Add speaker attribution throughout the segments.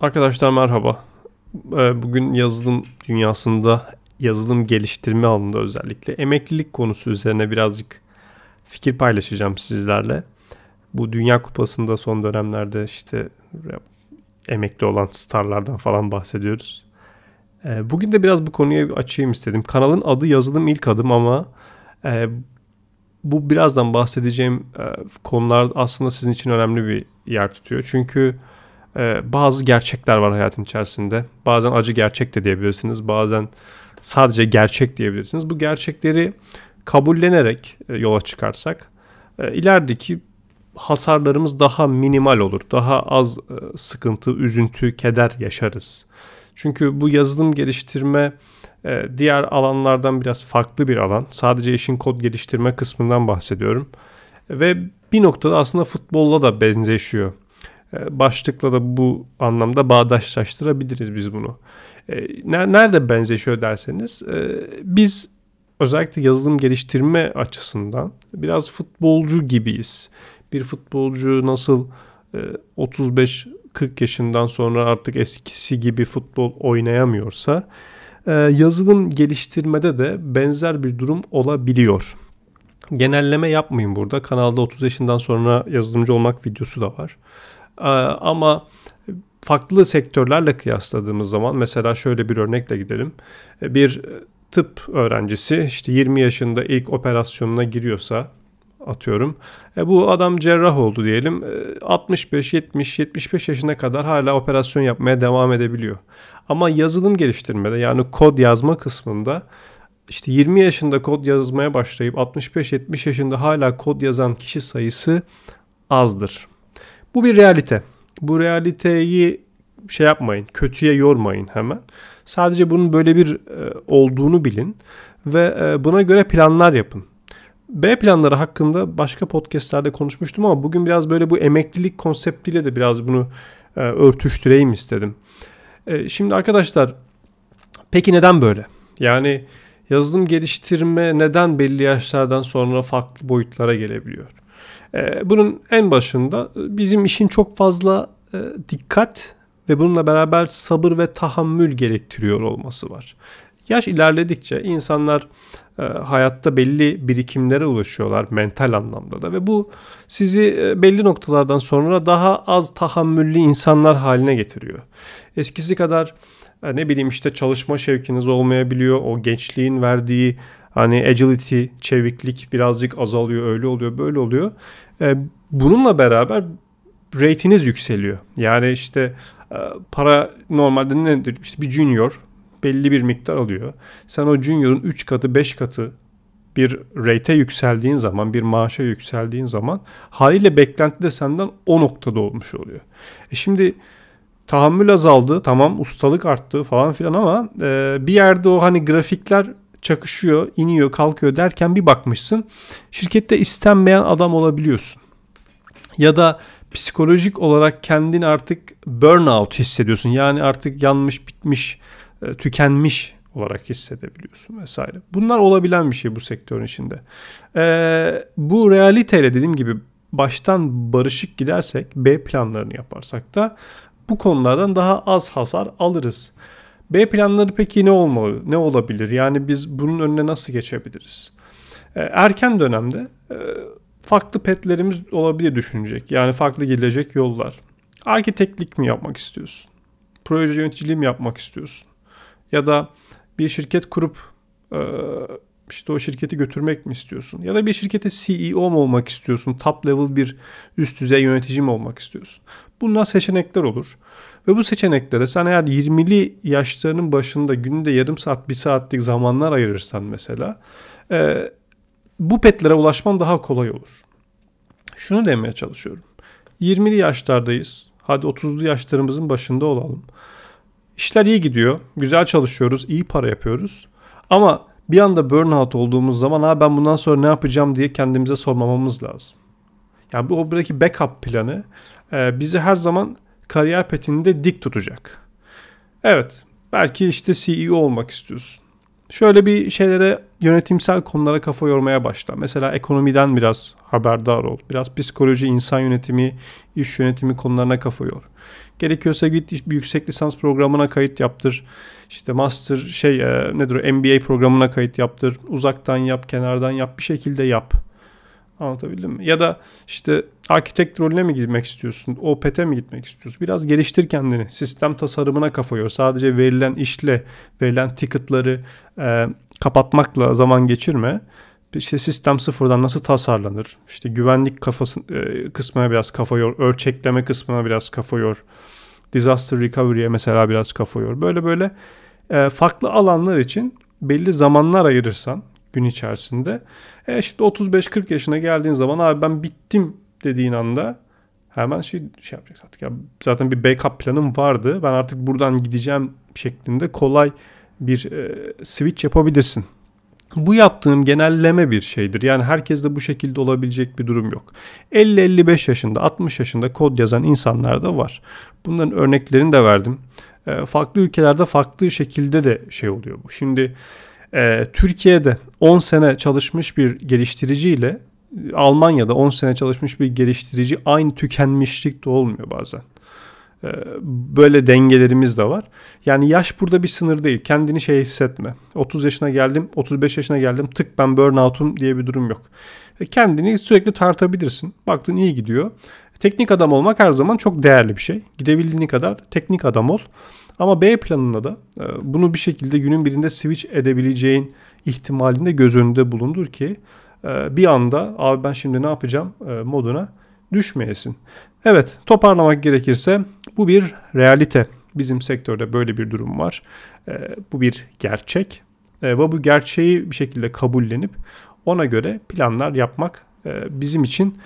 Speaker 1: Arkadaşlar merhaba. Ee, bugün yazılım dünyasında yazılım geliştirme alanında özellikle emeklilik konusu üzerine birazcık fikir paylaşacağım sizlerle. Bu Dünya Kupası'nda son dönemlerde işte emekli olan starlardan falan bahsediyoruz. Ee, bugün de biraz bu konuyu açayım istedim. Kanalın adı yazılım ilk adım ama e, bu birazdan bahsedeceğim e, konular aslında sizin için önemli bir yer tutuyor. Çünkü ee, bazı gerçekler var hayatın içerisinde. Bazen acı gerçek de diyebilirsiniz. Bazen sadece gerçek diyebilirsiniz. Bu gerçekleri kabullenerek e, yola çıkarsak e, ilerideki hasarlarımız daha minimal olur. Daha az e, sıkıntı, üzüntü, keder yaşarız. Çünkü bu yazılım geliştirme diğer alanlardan biraz farklı bir alan. Sadece işin kod geliştirme kısmından bahsediyorum. Ve bir noktada aslında futbolla da benzeşiyor. E, başlıkla da bu anlamda bağdaşlaştırabiliriz biz bunu. E, nerede benzeşiyor derseniz e, biz özellikle yazılım geliştirme açısından biraz futbolcu gibiyiz. Bir futbolcu nasıl 35-40 yaşından sonra artık eskisi gibi futbol oynayamıyorsa yazılım geliştirmede de benzer bir durum olabiliyor. Genelleme yapmayın burada. Kanalda 30 yaşından sonra yazılımcı olmak videosu da var. Ee, ama farklı sektörlerle kıyasladığımız zaman mesela şöyle bir örnekle gidelim. Ee, bir e, tıp öğrencisi işte 20 yaşında ilk operasyonuna giriyorsa atıyorum. E, bu adam cerrah oldu diyelim. 65, 70, 75 yaşına kadar hala operasyon yapmaya devam edebiliyor. Ama yazılım geliştirmede yani kod yazma kısmında işte 20 yaşında kod yazmaya başlayıp 65-70 yaşında hala kod yazan kişi sayısı azdır. Bu bir realite. Bu realiteyi şey yapmayın, kötüye yormayın hemen. Sadece bunun böyle bir e, olduğunu bilin ve e, buna göre planlar yapın. B planları hakkında başka podcastlerde konuşmuştum ama bugün biraz böyle bu emeklilik konseptiyle de biraz bunu e, örtüştüreyim istedim. E, şimdi arkadaşlar peki neden böyle? Yani yazılım geliştirme neden belli yaşlardan sonra farklı boyutlara gelebiliyor? Ee, bunun en başında e, bizim işin çok fazla e, dikkat ve bununla beraber sabır ve tahammül gerektiriyor olması var. Yaş ilerledikçe insanlar e, hayatta belli birikimlere ulaşıyorlar mental anlamda da ve bu sizi belli noktalardan sonra daha az tahammüllü insanlar haline getiriyor. Eskisi kadar ne bileyim işte çalışma şevkiniz olmayabiliyor. O gençliğin verdiği Hani agility, çeviklik birazcık azalıyor, öyle oluyor, böyle oluyor. E, bununla beraber rate'iniz yükseliyor. Yani işte e, para normalde nedir? İşte bir junior belli bir miktar alıyor. Sen o junior'un 3 katı, 5 katı bir rate'e yükseldiğin zaman, bir maaşa yükseldiğin zaman haliyle beklenti de senden o noktada olmuş oluyor. E şimdi tahammül azaldı, tamam ustalık arttı falan filan ama e, bir yerde o hani grafikler çakışıyor, iniyor, kalkıyor derken bir bakmışsın şirkette istenmeyen adam olabiliyorsun. Ya da psikolojik olarak kendin artık burnout hissediyorsun. Yani artık yanmış, bitmiş, e, tükenmiş olarak hissedebiliyorsun vesaire. Bunlar olabilen bir şey bu sektörün içinde. Ee, bu realiteyle dediğim gibi baştan barışık gidersek, B planlarını yaparsak da bu konulardan daha az hasar alırız. B planları peki ne olmalı? Ne olabilir? Yani biz bunun önüne nasıl geçebiliriz? Ee, erken dönemde e, farklı petlerimiz olabilir düşünecek. Yani farklı gelecek yollar. Arkiteklik mi yapmak istiyorsun? Proje yöneticiliği mi yapmak istiyorsun? Ya da bir şirket kurup e, işte o şirketi götürmek mi istiyorsun? Ya da bir şirkete CEO mu olmak istiyorsun? Top level bir üst düzey yönetici mi olmak istiyorsun? Bunlar seçenekler olur. Ve bu seçeneklere sen eğer 20'li yaşlarının başında günde yarım saat, bir saatlik zamanlar ayırırsan mesela e, bu petlere ulaşman daha kolay olur. Şunu demeye çalışıyorum. 20'li yaşlardayız. Hadi 30'lu yaşlarımızın başında olalım. İşler iyi gidiyor. Güzel çalışıyoruz. iyi para yapıyoruz. Ama bir anda burnout olduğumuz zaman ha ben bundan sonra ne yapacağım diye kendimize sormamamız lazım. Yani bu buradaki backup planı ee, bizi her zaman kariyer petinde dik tutacak. Evet, belki işte CEO olmak istiyorsun. Şöyle bir şeylere yönetimsel konulara kafa yormaya başla. Mesela ekonomiden biraz haberdar ol. Biraz psikoloji, insan yönetimi, iş yönetimi konularına kafa yor. Gerekiyorsa git bir yüksek lisans programına kayıt yaptır. İşte master şey e, nedir MBA programına kayıt yaptır. Uzaktan yap, kenardan yap, bir şekilde yap. Anlatabildim mi? Ya da işte arkitekt rolüne mi girmek istiyorsun? OPET'e mi gitmek istiyorsun? Biraz geliştir kendini. Sistem tasarımına kafa yor. Sadece verilen işle, verilen ticket'ları e, kapatmakla zaman geçirme. İşte sistem sıfırdan nasıl tasarlanır? İşte güvenlik kafası, e, kısmına biraz kafa yor. Ölçekleme kısmına biraz kafa yor. Disaster recovery'e mesela biraz kafa yor. Böyle böyle e, farklı alanlar için belli zamanlar ayırırsan gün içerisinde. E işte 35-40 yaşına geldiğin zaman abi ben bittim dediğin anda hemen şey, şey yapacaksın artık. Ya zaten bir backup planım vardı. Ben artık buradan gideceğim şeklinde kolay bir e, switch yapabilirsin. Bu yaptığım genelleme bir şeydir. Yani herkes de bu şekilde olabilecek bir durum yok. 50-55 yaşında, 60 yaşında kod yazan insanlar da var. Bunların örneklerini de verdim. E, farklı ülkelerde farklı şekilde de şey oluyor bu. Şimdi e, Türkiye'de 10 sene çalışmış bir geliştiriciyle Almanya'da 10 sene çalışmış bir geliştirici aynı tükenmişlik de olmuyor bazen. Ee, böyle dengelerimiz de var. Yani yaş burada bir sınır değil. Kendini şey hissetme. 30 yaşına geldim, 35 yaşına geldim tık ben burnout'um diye bir durum yok. E, kendini sürekli tartabilirsin. Baktın iyi gidiyor. Teknik adam olmak her zaman çok değerli bir şey. Gidebildiğini kadar teknik adam ol. Ama B planında da e, bunu bir şekilde günün birinde switch edebileceğin ihtimalinde göz önünde bulundur ki e, bir anda abi ben şimdi ne yapacağım e, moduna düşmeyesin. Evet toparlamak gerekirse bu bir realite. Bizim sektörde böyle bir durum var. Bu bir gerçek ve bu gerçeği bir şekilde kabullenip ona göre planlar yapmak bizim için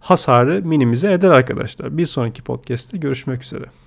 Speaker 1: hasarı minimize eder arkadaşlar. Bir sonraki podcast'te görüşmek üzere.